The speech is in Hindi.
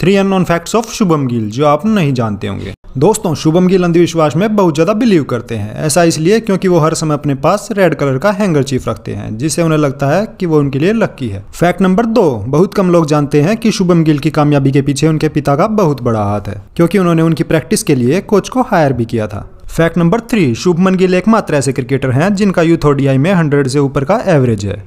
थ्री अन फैक्ट्स ऑफ शुभम गिल जो आप नहीं जानते होंगे दोस्तों शुभम गिल अंधविश्वास में बहुत ज़्यादा बिलीव करते हैं ऐसा इसलिए क्योंकि वो हर समय अपने पास रेड कलर का हैंगर चीफ रखते हैं जिससे उन्हें लगता है कि वो उनके लिए लक्की है फैक्ट नंबर दो बहुत कम लोग जानते हैं कि शुभम गिल की कामयाबी के पीछे उनके पिता का बहुत बड़ा हाथ है क्योंकि उन्होंने उनकी प्रैक्टिस के लिए कोच को हायर भी किया था fact number three Shubman Gill एकमात्र ऐसे क्रिकेटर हैं जिनका यूथ ओडीआई में हंड्रेड से ऊपर का एवरेज है